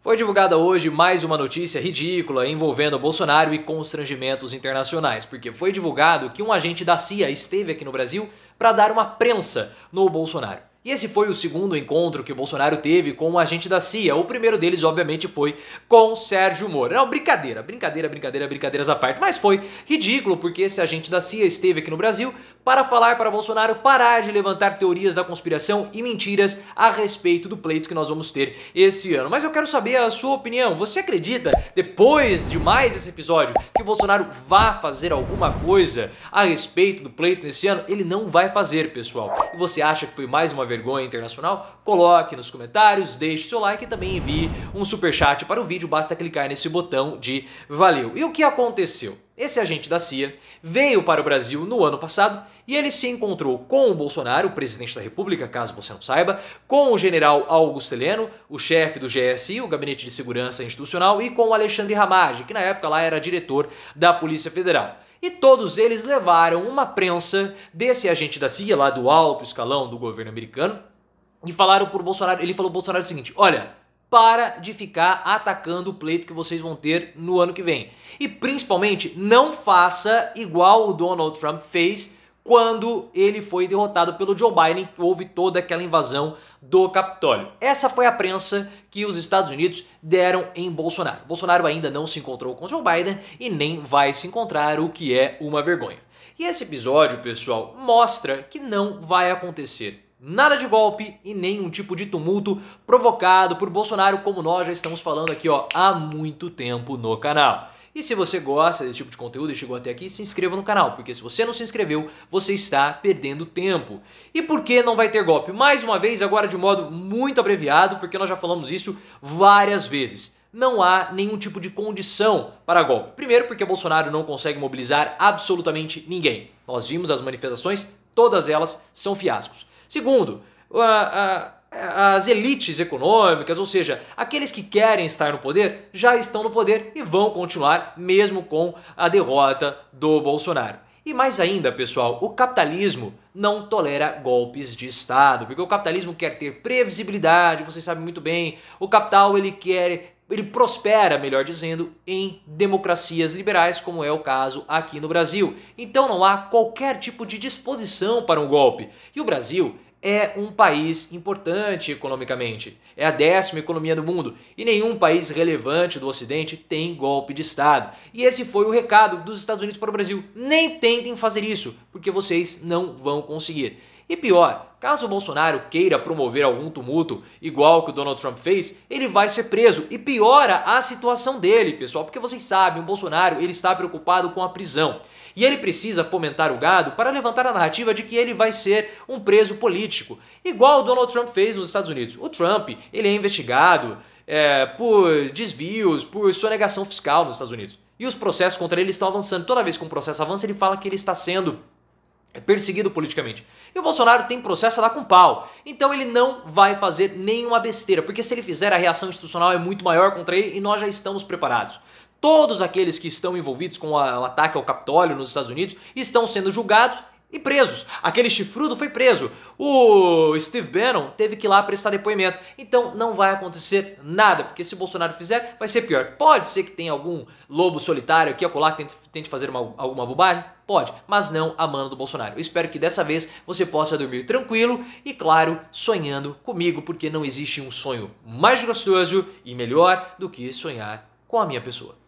Foi divulgada hoje mais uma notícia ridícula envolvendo Bolsonaro e constrangimentos internacionais, porque foi divulgado que um agente da CIA esteve aqui no Brasil para dar uma prensa no Bolsonaro. E esse foi o segundo encontro que o Bolsonaro teve com um agente da CIA. O primeiro deles, obviamente, foi com Sérgio Moro. Não, brincadeira, brincadeira, brincadeira, brincadeiras à parte. Mas foi ridículo porque esse agente da CIA esteve aqui no Brasil para falar para Bolsonaro parar de levantar teorias da conspiração e mentiras a respeito do pleito que nós vamos ter esse ano. Mas eu quero saber a sua opinião. Você acredita, depois de mais esse episódio, que o Bolsonaro vá fazer alguma coisa a respeito do pleito nesse ano? Ele não vai fazer, pessoal. E você acha que foi mais uma vez vergonha internacional, coloque nos comentários, deixe seu like e também envie um super chat para o vídeo, basta clicar nesse botão de valeu. E o que aconteceu? Esse agente da CIA veio para o Brasil no ano passado e ele se encontrou com o Bolsonaro, o presidente da República, caso você não saiba, com o general Augusto Heleno, o chefe do GSI, o Gabinete de Segurança Institucional, e com o Alexandre Ramage, que na época lá era diretor da Polícia Federal. E todos eles levaram uma prensa desse agente da CIA, lá do alto escalão do governo americano, e falaram pro Bolsonaro, ele falou pro Bolsonaro o seguinte: "Olha, para de ficar atacando o pleito que vocês vão ter no ano que vem. E principalmente, não faça igual o Donald Trump fez quando ele foi derrotado pelo Joe Biden, houve toda aquela invasão do Capitólio. Essa foi a prensa que os Estados Unidos deram em Bolsonaro. Bolsonaro ainda não se encontrou com Joe Biden e nem vai se encontrar, o que é uma vergonha. E esse episódio, pessoal, mostra que não vai acontecer nada de golpe e nenhum tipo de tumulto provocado por Bolsonaro, como nós já estamos falando aqui ó, há muito tempo no canal. E se você gosta desse tipo de conteúdo e chegou até aqui, se inscreva no canal, porque se você não se inscreveu, você está perdendo tempo. E por que não vai ter golpe? Mais uma vez, agora de modo muito abreviado, porque nós já falamos isso várias vezes não há nenhum tipo de condição para golpe. Primeiro, porque Bolsonaro não consegue mobilizar absolutamente ninguém. Nós vimos as manifestações, todas elas são fiascos. Segundo, a, as elites econômicas, ou seja, aqueles que querem estar no poder, já estão no poder e vão continuar mesmo com a derrota do Bolsonaro. E mais ainda, pessoal, o capitalismo não tolera golpes de Estado, porque o capitalismo quer ter previsibilidade, vocês sabem muito bem. O capital ele quer, ele prospera, melhor dizendo, em democracias liberais, como é o caso aqui no Brasil. Então não há qualquer tipo de disposição para um golpe. E o Brasil é um país importante economicamente. É a décima economia do mundo e nenhum país relevante do Ocidente tem golpe de Estado. E esse foi o recado dos Estados Unidos para o Brasil. Nem tentem fazer isso, porque vocês não vão conseguir. E pior, caso o Bolsonaro queira promover algum tumulto igual que o Donald Trump fez, ele vai ser preso e piora a situação dele, pessoal, porque vocês sabem, o Bolsonaro ele está preocupado com a prisão. E ele precisa fomentar o gado para levantar a narrativa de que ele vai ser um preso político, igual o Donald Trump fez nos Estados Unidos. O Trump, ele é investigado é, por desvios, por sonegação fiscal nos Estados Unidos. E os processos contra ele estão avançando. Toda vez que um processo avança, ele fala que ele está sendo é perseguido politicamente. E o Bolsonaro tem processo a dar com pau. Então ele não vai fazer nenhuma besteira, porque se ele fizer, a reação institucional é muito maior contra ele e nós já estamos preparados. Todos aqueles que estão envolvidos com o ataque ao Capitólio nos Estados Unidos estão sendo julgados e presos. Aquele chifrudo foi preso. O Steve Bannon teve que ir lá prestar depoimento. Então não vai acontecer nada, porque se Bolsonaro fizer, vai ser pior. Pode ser que tenha algum lobo solitário aqui acolá que tente, tente fazer uma, alguma bobagem? Pode, mas não a mano do Bolsonaro. Eu espero que dessa vez você possa dormir tranquilo e, claro, sonhando comigo, porque não existe um sonho mais gostoso e melhor do que sonhar com a minha pessoa.